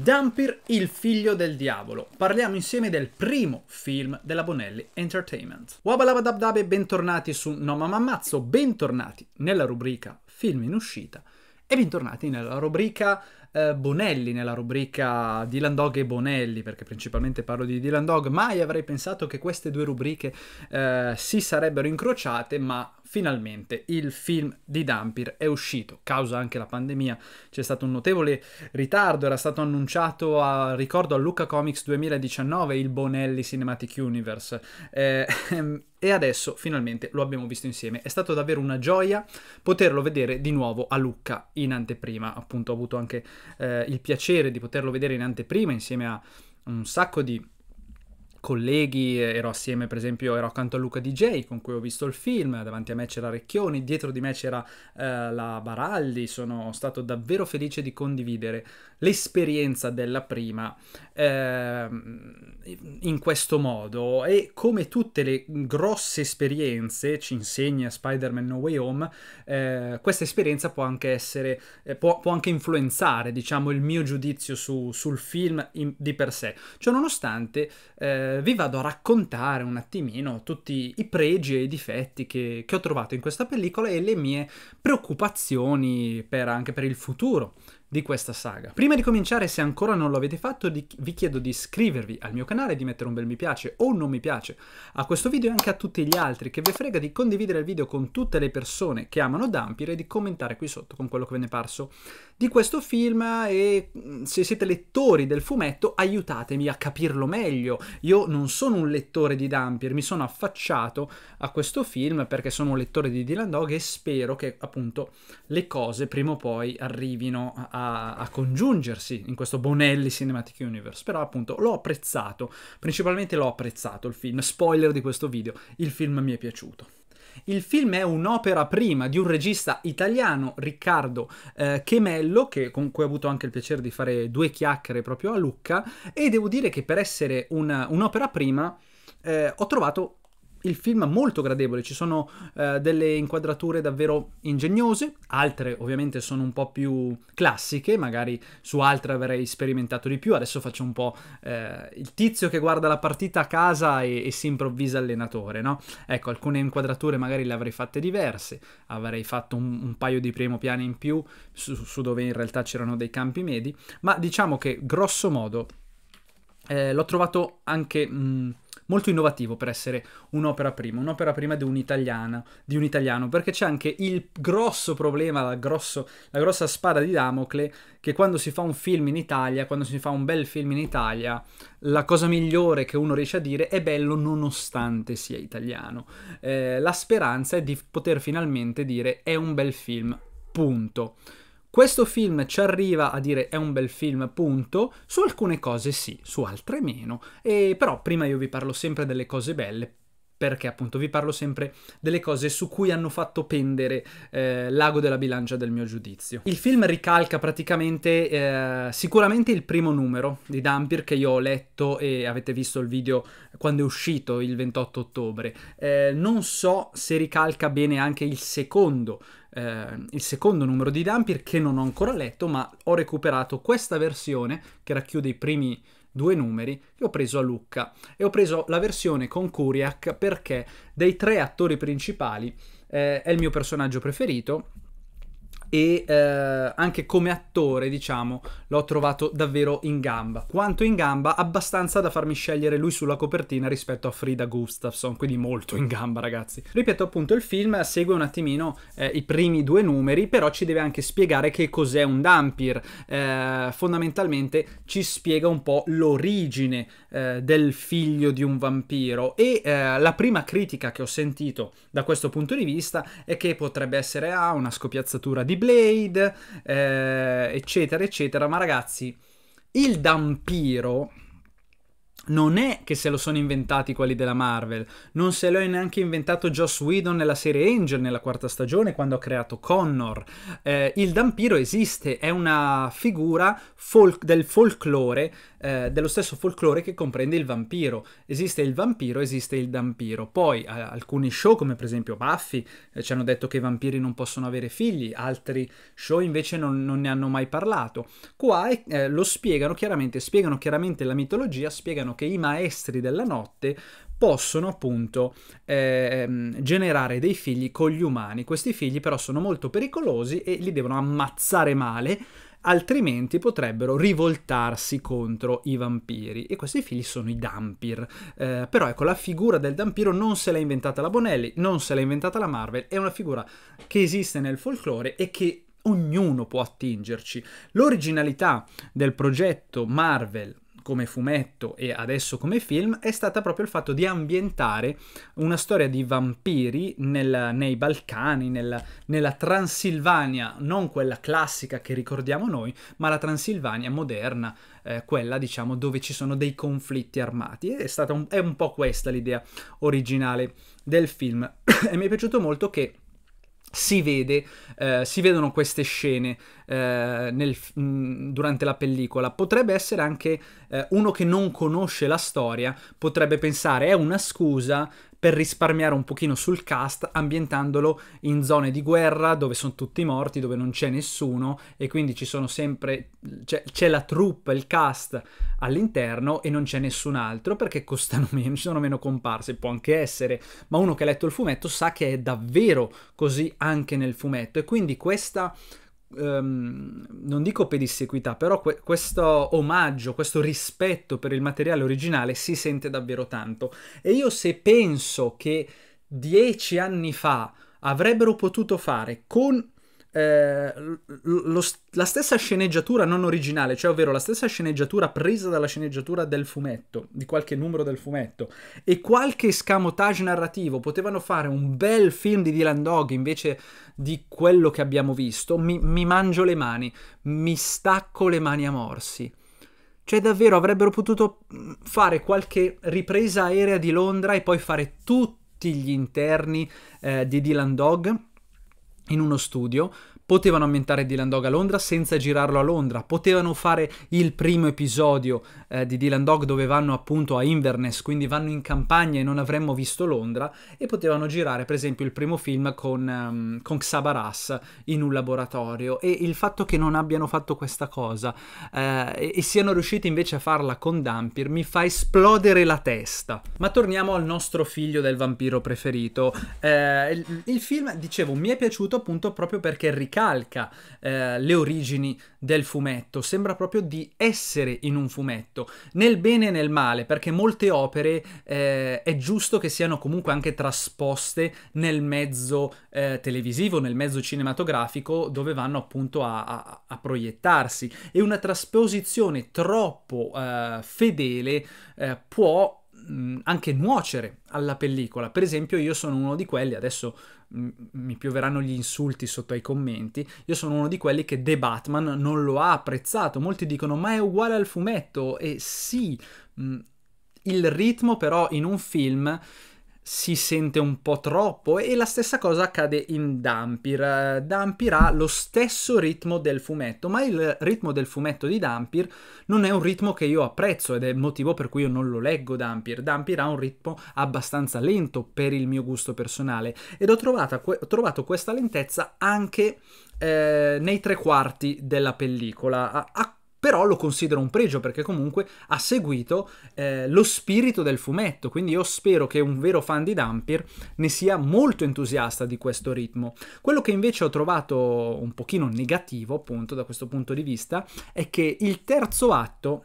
Dampir, il figlio del diavolo. Parliamo insieme del primo film della Bonelli Entertainment. Wabalabadabdab e bentornati su No Mamma Mazzo, bentornati nella rubrica Film in uscita e bentornati nella rubrica eh, Bonelli nella rubrica Dylan Dog e Bonelli, perché principalmente parlo di Dylan Dog, mai avrei pensato che queste due rubriche eh, si sarebbero incrociate, ma finalmente il film di Dampir è uscito. Causa anche la pandemia c'è stato un notevole ritardo, era stato annunciato a, ricordo a Luca Comics 2019 il Bonelli Cinematic Universe. Eh, e adesso finalmente lo abbiamo visto insieme. È stata davvero una gioia poterlo vedere di nuovo a Lucca in anteprima. Appunto, ho avuto anche eh, il piacere di poterlo vedere in anteprima insieme a un sacco di colleghi, eh, ero assieme per esempio, ero accanto a Luca DJ con cui ho visto il film, davanti a me c'era Recchioni, dietro di me c'era eh, la Baraldi, sono stato davvero felice di condividere l'esperienza della prima eh, in questo modo e come tutte le grosse esperienze ci insegna Spider-Man No Way Home, eh, questa esperienza può anche essere, eh, può, può, anche influenzare diciamo il mio giudizio su, sul film in, di per sé, Ciononostante, cioè, eh, vi vado a raccontare un attimino tutti i pregi e i difetti che, che ho trovato in questa pellicola e le mie preoccupazioni per, anche per il futuro di questa saga. Prima di cominciare, se ancora non lo avete fatto, vi chiedo di iscrivervi al mio canale, di mettere un bel mi piace o un non mi piace a questo video e anche a tutti gli altri, che vi frega di condividere il video con tutte le persone che amano Dampir e di commentare qui sotto con quello che ve ne è parso di questo film e mm, se siete lettori del fumetto aiutatemi a capirlo meglio. Io non sono un lettore di Dampier, mi sono affacciato a questo film perché sono un lettore di Dylan Dog e spero che appunto le cose prima o poi arrivino a a, a congiungersi in questo Bonelli Cinematic Universe, però appunto l'ho apprezzato, principalmente l'ho apprezzato il film, spoiler di questo video, il film mi è piaciuto. Il film è un'opera prima di un regista italiano, Riccardo eh, Chemello, che, con cui ho avuto anche il piacere di fare due chiacchiere proprio a Lucca, e devo dire che per essere un'opera prima eh, ho trovato il film è molto gradevole, ci sono eh, delle inquadrature davvero ingegnose, altre ovviamente sono un po' più classiche, magari su altre avrei sperimentato di più, adesso faccio un po' eh, il tizio che guarda la partita a casa e, e si improvvisa allenatore, no? Ecco, alcune inquadrature magari le avrei fatte diverse, avrei fatto un, un paio di primo piano in più su, su dove in realtà c'erano dei campi medi, ma diciamo che grosso modo eh, l'ho trovato anche... Mh, molto innovativo per essere un'opera prima, un'opera prima di un italiano, di un italiano perché c'è anche il grosso problema, la, grosso, la grossa spada di Damocle, che quando si fa un film in Italia, quando si fa un bel film in Italia, la cosa migliore che uno riesce a dire è bello nonostante sia italiano. Eh, la speranza è di poter finalmente dire è un bel film, punto. Questo film ci arriva a dire è un bel film, punto. Su alcune cose sì, su altre meno. E però prima io vi parlo sempre delle cose belle, perché appunto vi parlo sempre delle cose su cui hanno fatto pendere eh, l'ago della bilancia del mio giudizio. Il film ricalca praticamente eh, sicuramente il primo numero di Dampir che io ho letto e avete visto il video quando è uscito il 28 ottobre. Eh, non so se ricalca bene anche il secondo Uh, il secondo numero di Dampir che non ho ancora letto, ma ho recuperato questa versione che racchiude i primi due numeri che ho preso a Lucca e ho preso la versione con Kuriak perché dei tre attori principali eh, è il mio personaggio preferito e eh, anche come attore, diciamo, l'ho trovato davvero in gamba. Quanto in gamba, abbastanza da farmi scegliere lui sulla copertina rispetto a Frida Gustafsson, quindi molto in gamba, ragazzi. Ripeto, appunto, il film segue un attimino eh, i primi due numeri, però ci deve anche spiegare che cos'è un Dampir. Eh, fondamentalmente ci spiega un po' l'origine eh, del figlio di un vampiro e eh, la prima critica che ho sentito da questo punto di vista è che potrebbe essere ah, una scopiazzatura di Blade, eh, eccetera, eccetera, ma ragazzi, il vampiro non è che se lo sono inventati quelli della Marvel, non se lo è neanche inventato Joss Whedon nella serie Angel nella quarta stagione quando ha creato Connor. Eh, il vampiro esiste, è una figura folk- del folklore, eh, dello stesso folklore che comprende il vampiro. Esiste il vampiro, esiste il vampiro. Poi a- alcuni show, come per esempio Buffy, eh, ci hanno detto che i vampiri non possono avere figli, altri show invece non, non ne hanno mai parlato. Qua eh, lo spiegano chiaramente, spiegano chiaramente la mitologia, spiegano che i maestri della notte possono appunto ehm, generare dei figli con gli umani. Questi figli però sono molto pericolosi e li devono ammazzare male, altrimenti potrebbero rivoltarsi contro i vampiri. E questi figli sono i Dampir. Eh, però ecco, la figura del Dampiro non se l'ha inventata la Bonelli, non se l'ha inventata la Marvel, è una figura che esiste nel folklore e che ognuno può attingerci. L'originalità del progetto Marvel come fumetto e adesso come film è stata proprio il fatto di ambientare una storia di vampiri nel, nei Balcani, nel, nella Transilvania, non quella classica che ricordiamo noi, ma la Transilvania moderna, eh, quella diciamo dove ci sono dei conflitti armati. È, stata un, è un po' questa l'idea originale del film e mi è piaciuto molto che si, vede, eh, si vedono queste scene eh, nel, mh, mm, durante la pellicola. Potrebbe essere anche eh, uno che non conosce la storia, potrebbe pensare è una scusa per risparmiare un pochino sul cast ambientandolo in zone di guerra dove sono tutti morti, dove non c'è nessuno e quindi ci sono sempre c'è, c'è la troupe, il cast all'interno e non c'è nessun altro perché costano meno, ci sono meno comparse, può anche essere, ma uno che ha letto il fumetto sa che è davvero così anche nel fumetto e quindi questa Um, non dico pedissequità, però que questo omaggio, questo rispetto per il materiale originale si sente davvero tanto. E io se penso che dieci anni fa avrebbero potuto fare con eh, lo, la stessa sceneggiatura non originale, cioè ovvero la stessa sceneggiatura presa dalla sceneggiatura del fumetto, di qualche numero del fumetto, e qualche scamotage narrativo, potevano fare un bel film di Dylan Dog invece di quello che abbiamo visto, mi, mi mangio le mani, mi stacco le mani a morsi. Cioè davvero avrebbero potuto mm, fare qualche ripresa aerea di Londra e poi fare tutti gli interni eh, di Dylan Dog in uno studio Potevano ambientare Dylan Dog a Londra senza girarlo a Londra, potevano fare il primo episodio eh, di Dylan Dog dove vanno appunto a Inverness, quindi vanno in campagna e non avremmo visto Londra, e potevano girare per esempio il primo film con, um, con Xabaras in un laboratorio. E il fatto che non abbiano fatto questa cosa eh, e, siano riusciti invece a farla con Dampir mi fa esplodere la testa. Ma torniamo al nostro figlio del vampiro preferito. Eh, il, il film, dicevo, mi è piaciuto appunto proprio perché ricava ricalca eh, le origini del fumetto, sembra proprio di essere in un fumetto, nel bene e nel male, perché molte opere eh, è giusto che siano comunque anche trasposte nel mezzo eh, televisivo, nel mezzo cinematografico, dove vanno appunto a, a, a proiettarsi. E una trasposizione troppo eh, fedele eh, può Mm, anche nuocere alla pellicola. Per esempio, io sono uno di quelli, adesso mm, mi pioveranno gli insulti sotto ai commenti, io sono uno di quelli che The Batman non lo ha apprezzato. Molti dicono "Ma è uguale al fumetto" e sì, mm, il ritmo però in un film si sente un po' troppo e la stessa cosa accade in Dampir. Dampir ha lo stesso ritmo del fumetto, ma il ritmo del fumetto di Dampir non è un ritmo che io apprezzo ed è il motivo per cui io non lo leggo Dampir. Dampir ha un ritmo abbastanza lento per il mio gusto personale ed ho, trovata, ho trovato questa lentezza anche eh, nei tre quarti della pellicola. A, a però lo considero un pregio perché comunque ha seguito eh, lo spirito del fumetto, quindi io spero che un vero fan di Dampir ne sia molto entusiasta di questo ritmo. Quello che invece ho trovato un pochino negativo appunto da questo punto di vista è che il terzo atto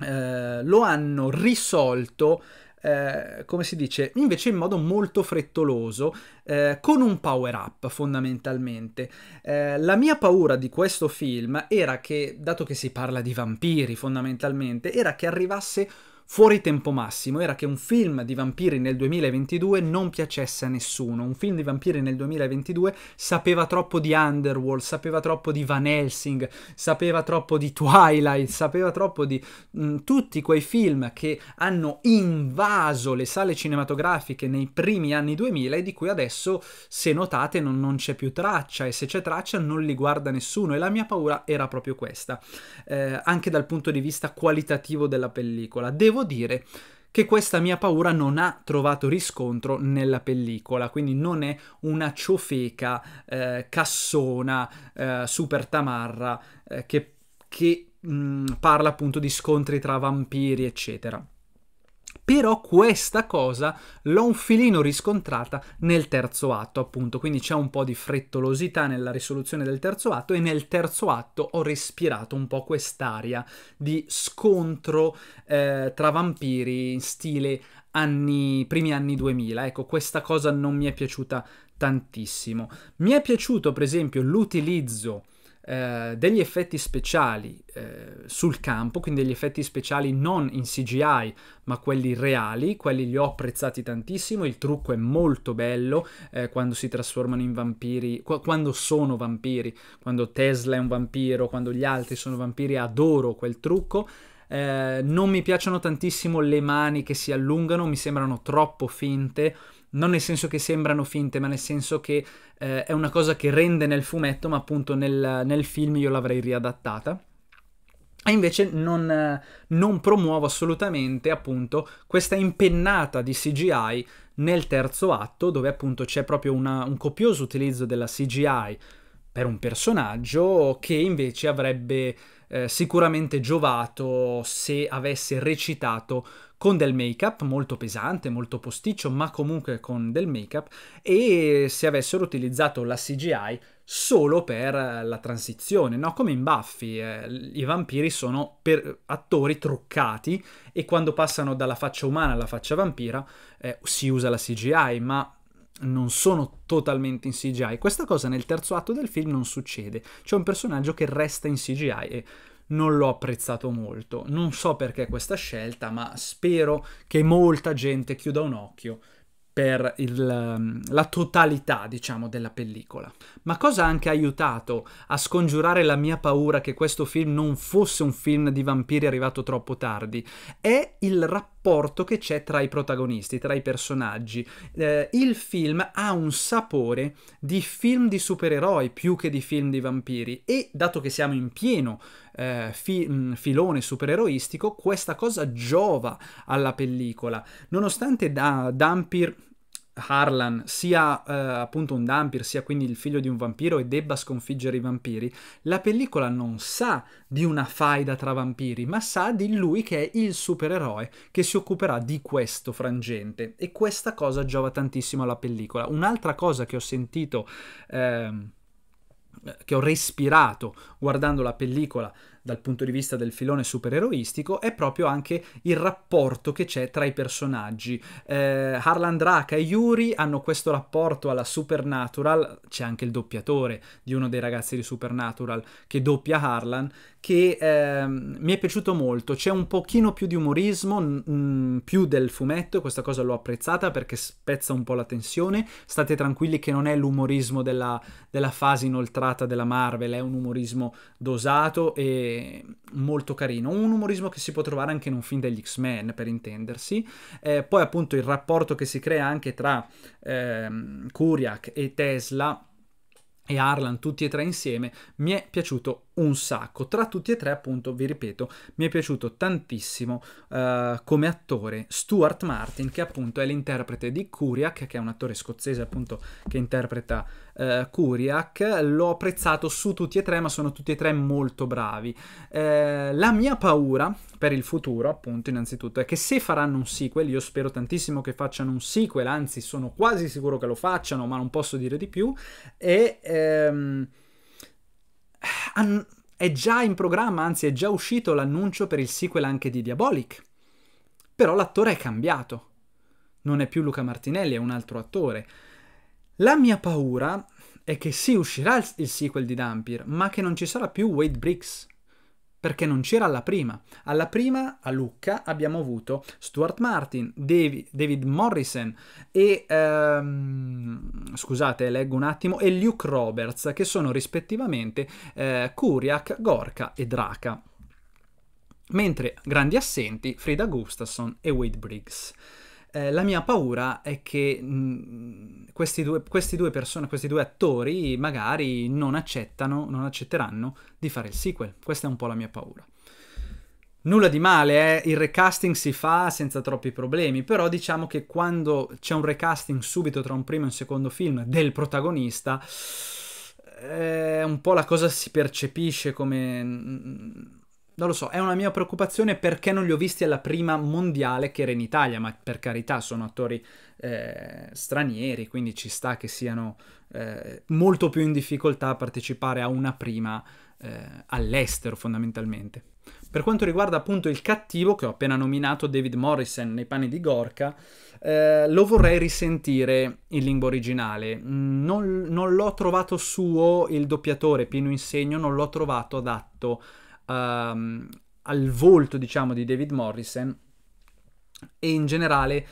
eh, lo hanno risolto eh, come si dice, invece in modo molto frettoloso, eh, con un power up fondamentalmente. Eh, la mia paura di questo film era che, dato che si parla di vampiri fondamentalmente, era che arrivasse fuori tempo massimo era che un film di vampiri nel 2022 non piacesse a nessuno. Un film di vampiri nel 2022 sapeva troppo di Underworld, sapeva troppo di Van Helsing, sapeva troppo di Twilight, sapeva troppo di mh, mm, tutti quei film che hanno invaso le sale cinematografiche nei primi anni 2000 e di cui adesso, se notate, non, non c'è più traccia e se c'è traccia non li guarda nessuno e la mia paura era proprio questa, eh, anche dal punto di vista qualitativo della pellicola. Devo devo dire che questa mia paura non ha trovato riscontro nella pellicola, quindi non è una ciofeca eh, cassona eh, super tamarra eh, che, che mh, mm, parla appunto di scontri tra vampiri, eccetera però questa cosa l'ho un filino riscontrata nel terzo atto, appunto, quindi c'è un po' di frettolosità nella risoluzione del terzo atto e nel terzo atto ho respirato un po' quest'aria di scontro eh, tra vampiri in stile anni, primi anni 2000, ecco, questa cosa non mi è piaciuta tantissimo. Mi è piaciuto, per esempio, l'utilizzo eh, degli effetti speciali eh, sul campo, quindi degli effetti speciali non in CGI ma quelli reali, quelli li ho apprezzati tantissimo, il trucco è molto bello eh, quando si trasformano in vampiri, qu- quando sono vampiri, quando Tesla è un vampiro, quando gli altri sono vampiri, adoro quel trucco. Eh, non mi piacciono tantissimo le mani che si allungano, mi sembrano troppo finte, non nel senso che sembrano finte, ma nel senso che eh, è una cosa che rende nel fumetto, ma appunto nel, nel film io l'avrei riadattata. E invece non, non, promuovo assolutamente appunto questa impennata di CGI nel terzo atto, dove appunto c'è proprio una, un copioso utilizzo della CGI per un personaggio che invece avrebbe eh, sicuramente giovato se avesse recitato con del make-up molto pesante, molto posticcio, ma comunque con del make-up e se avessero utilizzato la CGI solo per eh, la transizione, no? Come in Buffy, eh, i vampiri sono per attori truccati e quando passano dalla faccia umana alla faccia vampira eh, si usa la CGI, ma non sono totalmente in CGI. Questa cosa nel terzo atto del film non succede. C'è un personaggio che resta in CGI e non l'ho apprezzato molto. Non so perché questa scelta, ma spero che molta gente chiuda un occhio per il, mm, la totalità, diciamo, della pellicola. Ma cosa ha anche aiutato a scongiurare la mia paura che questo film non fosse un film di vampiri arrivato troppo tardi? È il rapporto che c'è tra i protagonisti, tra i personaggi. Eh, il film ha un sapore di film di supereroi più che di film di vampiri e, dato che siamo in pieno eh, fi- mm, filone supereroistico, questa cosa giova alla pellicola. Nonostante da- Dampir Harlan sia eh, appunto un Dampir, sia quindi il figlio di un vampiro e debba sconfiggere i vampiri, la pellicola non sa di una faida tra vampiri, ma sa di lui che è il supereroe che si occuperà di questo frangente. E questa cosa giova tantissimo alla pellicola. Un'altra cosa che ho sentito... Eh, eh, che ho respirato guardando la pellicola dal punto di vista del filone supereroistico è proprio anche il rapporto che c'è tra i personaggi. Eh, Harlan Draca e Yuri hanno questo rapporto alla Supernatural, c'è anche il doppiatore di uno dei ragazzi di Supernatural che doppia Harlan che eh, mi è piaciuto molto. C'è un pochino più di umorismo, mh, mm, più del fumetto, questa cosa l'ho apprezzata perché spezza un po' la tensione. State tranquilli che non è l'umorismo della, della fase inoltrata della Marvel, è un umorismo dosato e molto carino. Un umorismo che si può trovare anche in un film degli X-Men, per intendersi. Eh, poi appunto il rapporto che si crea anche tra eh, Kuriak e Tesla e Arlan tutti e tre insieme mi è piaciuto un sacco. Tra tutti e tre, appunto, vi ripeto, mi è piaciuto tantissimo uh, come attore Stuart Martin, che appunto è l'interprete di Kuriak, che è un attore scozzese appunto che interpreta uh, Kuriak. L'ho apprezzato su tutti e tre, ma sono tutti e tre molto bravi. Uh, la mia paura per il futuro, appunto, innanzitutto, è che se faranno un sequel, io spero tantissimo che facciano un sequel, anzi sono quasi sicuro che lo facciano, ma non posso dire di più, e... Um, è già in programma, anzi è già uscito l'annuncio per il sequel anche di Diabolic. Però l'attore è cambiato. Non è più Luca Martinelli, è un altro attore. La mia paura è che sì, uscirà il sequel di Dampir, ma che non ci sarà più Wade Briggs perché non c'era alla prima. Alla prima a Lucca abbiamo avuto Stuart Martin, David, David Morrison e ehm, scusate, leggo un attimo e Luke Roberts che sono rispettivamente eh, Kuriak, Gorka e Draka. Mentre grandi assenti Frida Gustafson e Wade Briggs. Eh, la mia paura è che mh, mm, questi, due, questi, due, persone, questi due attori magari non accettano, non accetteranno di fare il sequel. Questa è un po' la mia paura. Nulla di male, eh? il recasting si fa senza troppi problemi, però diciamo che quando c'è un recasting subito tra un primo e un secondo film del protagonista, eh, un po' la cosa si percepisce come mm, non lo so, è una mia preoccupazione perché non li ho visti alla prima mondiale che era in Italia, ma per carità sono attori eh, stranieri, quindi ci sta che siano eh, molto più in difficoltà a partecipare a una prima eh, all'estero fondamentalmente. Per quanto riguarda appunto il cattivo che ho appena nominato David Morrison nei panni di Gorka, eh, lo vorrei risentire in lingua originale. Non, non l'ho trovato suo il doppiatore Pino Insegno, non l'ho trovato adatto a um, al volto, diciamo, di David Morrison e in generale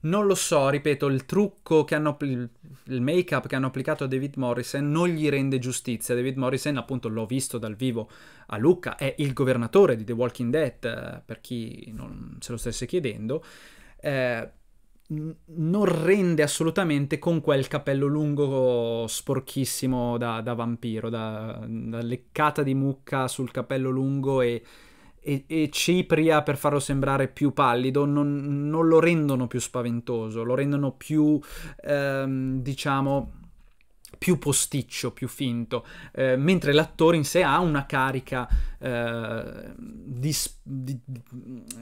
non lo so, ripeto, il trucco che hanno il make-up che hanno applicato a David Morrison non gli rende giustizia. David Morrison, appunto, l'ho visto dal vivo a Lucca, è il governatore di The Walking Dead, eh, per chi non se lo stesse chiedendo. Eh, non rende assolutamente con quel capello lungo sporchissimo da, da vampiro, da, da, leccata di mucca sul capello lungo e, e, e cipria per farlo sembrare più pallido, non, non, lo rendono più spaventoso, lo rendono più, ehm, diciamo, più posticcio, più finto, eh, mentre l'attore in sé ha una carica eh, di, di,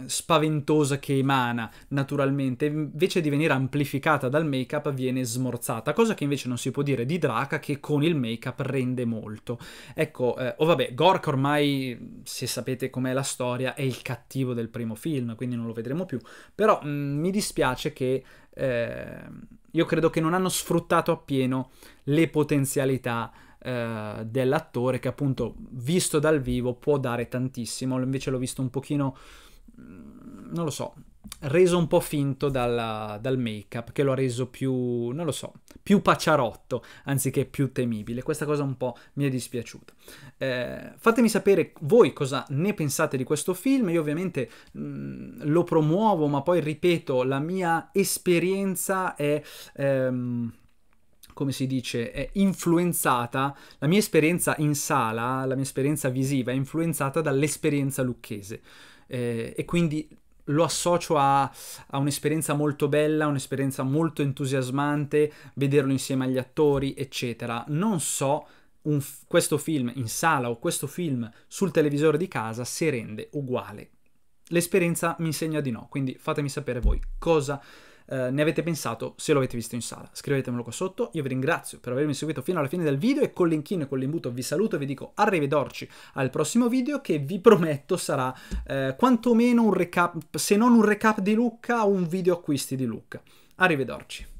spaventosa che emana naturalmente, invece di venire amplificata dal make-up viene smorzata, cosa che invece non si può dire di Draca che con il make-up rende molto. Ecco, eh, o oh vabbè, Gork ormai, se sapete com'è la storia, è il cattivo del primo film, quindi non lo vedremo più, però mh, mm, mi dispiace che... Eh, io credo che non hanno sfruttato appieno le potenzialità eh, dell'attore che appunto visto dal vivo può dare tantissimo invece l'ho visto un pochino mm, non lo so reso un po' finto dalla, dal make-up che lo ha reso più, non lo so, più pacciarotto anziché più temibile. Questa cosa un po' mi è dispiaciuta. Eh, fatemi sapere voi cosa ne pensate di questo film. Io ovviamente mh, mm, lo promuovo, ma poi ripeto, la mia esperienza è... Ehm, come si dice, è influenzata, la mia esperienza in sala, la mia esperienza visiva è influenzata dall'esperienza lucchese eh, e quindi lo associo a, a un'esperienza molto bella, un'esperienza molto entusiasmante, vederlo insieme agli attori, eccetera. Non so un, questo film in sala o questo film sul televisore di casa se rende uguale. L'esperienza mi insegna di no, quindi fatemi sapere voi cosa eh, ne avete pensato se lo avete visto in sala. Scrivetemelo qua sotto, io vi ringrazio per avermi seguito fino alla fine del video e con l'inchino e con l'imbuto vi saluto e vi dico arrivederci al prossimo video che vi prometto sarà eh, quantomeno un recap, se non un recap di Lucca, un video acquisti di Lucca. Arrivederci.